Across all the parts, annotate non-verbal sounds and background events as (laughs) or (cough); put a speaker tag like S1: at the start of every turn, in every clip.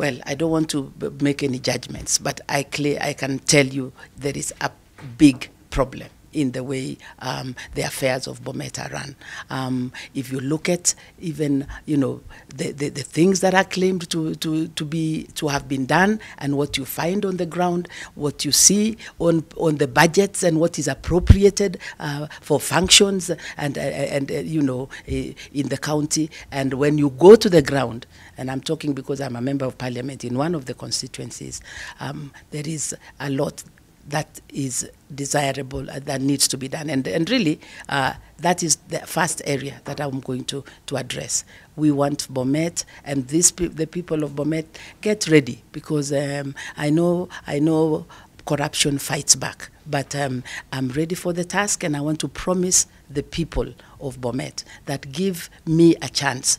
S1: Well, I don't want to make any judgments, but I, clear, I can tell you there is a big problem in the way um, the affairs of Bometa run. Um, if you look at even you know the, the, the, things that are claimed to, to, to be to have been done and what you find on the ground, what you see on on the budgets and what is appropriated uh, for functions and uh, and uh, you know in the county and when you go to the ground and I'm talking because I'm a member of parliament in one of the constituencies, um, there is a lot that is desirable uh, that needs to be done. And, and really, uh, that is the first area that I'm going to, to address. We want Bomet and this pe the people of Bomet get ready because um, I know I know corruption fights back. But um, I'm ready for the task and I want to promise the people of Bomet that give me a chance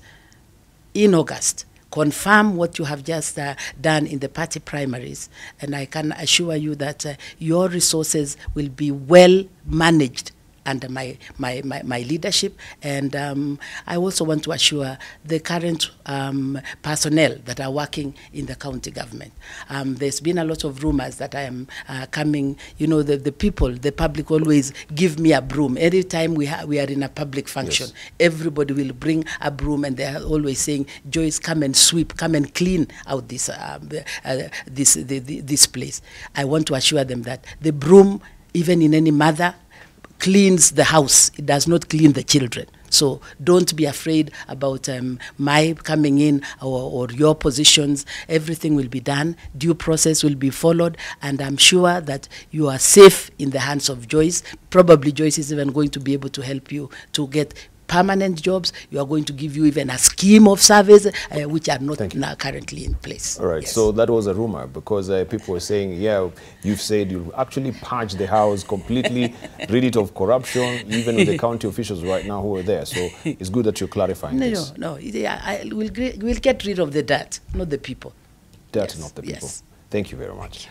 S1: in August confirm what you have just uh, done in the party primaries, and I can assure you that uh, your resources will be well managed under my, my, my, my leadership. And um, I also want to assure the current um, personnel that are working in the county government. Um, there's been a lot of rumors that I am uh, coming, you know, the, the people, the public always give me a broom. Every time we, we are in a public function, yes. everybody will bring a broom and they are always saying, Joyce, come and sweep, come and clean out this, uh, uh, this, the, the, this place. I want to assure them that the broom even in any mother cleans the house, it does not clean the children. So don't be afraid about um, my coming in or, or, your positions. Everything will be done. Due process will be followed. And I'm sure that you are safe in the hands of Joyce. Probably Joyce is even going to be able to help you to get permanent jobs. You are going to give you even a scheme of service uh, which are not now currently in place.
S2: All right. Yes. So that was a rumor because uh, people were saying, yeah, you've said you actually purge the house completely, (laughs) rid it of corruption, even with the (laughs) county officials right now who are there. So it's good that you're clarifying no, this. No, no, yeah,
S1: we'll, we'll get rid of the dirt, not the people.
S2: Dirt, yes. not the people. Yes. Thank you very much.